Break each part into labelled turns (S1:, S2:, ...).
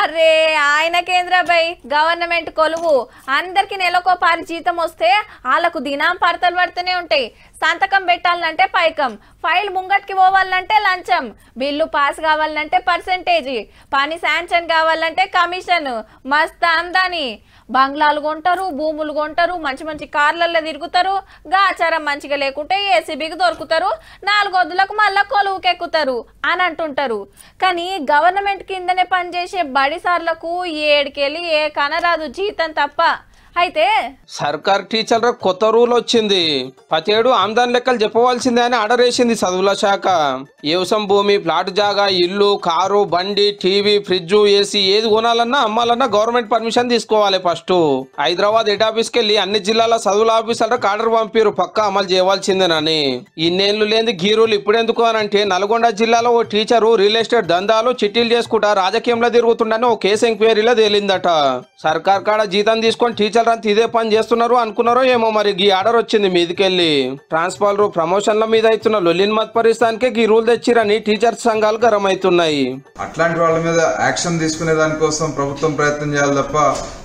S1: అరే ఆయన కేంద్రబాయ్ గవర్నమెంట్ కొలువు అందరికి నెలకో పారి జీతం వస్తే వాళ్ళకు దినాం పడతలు పడుతూనే ఉంటాయి సంతకం పెట్టాలంటే పైకం ఫైల్ ముంగట్కి పోవాలంటే లంచం బిల్లు పాస్ కావాలంటే పర్సంటేజ్ పని శాంక్షన్ కావాలంటే కమిషన్ మస్త్ అందని బంగ్లాలు కొంటారు భూములు కొంటారు మంచి మంచి కార్లలో తిరుగుతారు గాచారం మంచిగా లేకుంటే ఏసీబీకి దొరుకుతారు నాలుగొద్దులకు మళ్ళా కొలువుకెక్కుతారు అని అంటుంటారు కానీ గవర్నమెంట్ కిందనే పనిచేసే బడిసార్లకు ఏడుకెళ్ళి ఏ కనరాదు జీతం తప్ప అయితే
S2: సర్కార్ టీచర్ కొత్త రూల్ వచ్చింది పతేడు ఆమ్దాన్ లెక్కలు చెప్పవలసిందే అని ఆర్డర్ వేసింది చదువుల శాఖ వ్యవసాయం భూమి ప్లాట్ జాగా ఇల్లు కారు బండి టీవీ ఫ్రిడ్జ్ ఏసీ ఏది కొనాలన్నా అమ్మాలన్నా గవర్నమెంట్ పర్మిషన్ తీసుకోవాలి ఫస్ట్ హైదరాబాద్ హెడ్ ఆఫీస్కి వెళ్ళి అన్ని జిల్లాల చదువుల ఆఫీసర్ ఆర్డర్ పంపారు పక్క అమలు చేయవలసిందేనని ఇన్నేళ్లు లేని గీరులు ఇప్పుడెందుకు అని అంటే నల్గొండ జిల్లాలో ఓ టీచరు రియల్ ఎస్టేట్ దందాలు చిట్టీలు చేసుకుంటా రాజకీయంలో తిరుగుతుండని ఓ కేసు ఎంక్వైరీలో తేలిందట సర్కార్ కాడ జీతం తీసుకొని టీచర్ రాంతి ఇదే పని చేస్తున్నారు అనుకున్నారో ఏమో మరి ఈ ఆర్డర్ వచ్చింది మీదికెళ్ళి ట్రాన్స్ఫాల్ ప్రమోషన్ల మీద ఇస్తున్న లొల్లిన్ మత్ పరిస్థానికే ఈ రూల్ తెచ్చిరని టీచర్స్ సంఘాలు గరమవుతున్నాయి
S3: అట్లాంటి వాళ్ళ మీద యాక్షన్ తీసుకునే దానికోసం ప్రభుత్వం ప్రయత్నం చేయాలి తప్ప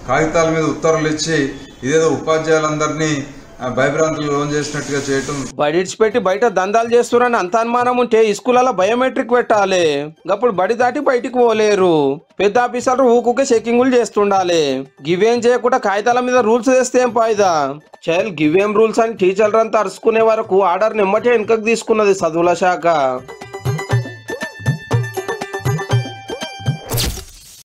S3: కాగితాల మీద ఉత్తర్వులు ఇచ్చి ఇదేదో ఉపాధ్యాయులందరినీ
S2: భయభ్రాంతులు లోన్ చేసినట్టుగా చేయటం బడిడ్స్ పెట్టి బయట దందాలు చేస్తున్నారని అంత అనుమానం ఉంటే స్కూల్లో బయోమెట్రిక్ పెట్టాలి అప్పుడు బడి దాటి బయటికి పోలేరు పెద్ద ఆఫీసర్లు ఊకుకే చెకింగులు చేస్తుండాలి గివేం చేయకుండా కాగితాల మీద రూల్స్ వేస్తే ఏం పాయిదా చైల్డ్ గివేం రూల్స్ అని టీచర్లంతా అరుచుకునే వరకు ఆర్డర్ నిమ్మటే వెనుకకు తీసుకున్నది చదువుల శాఖ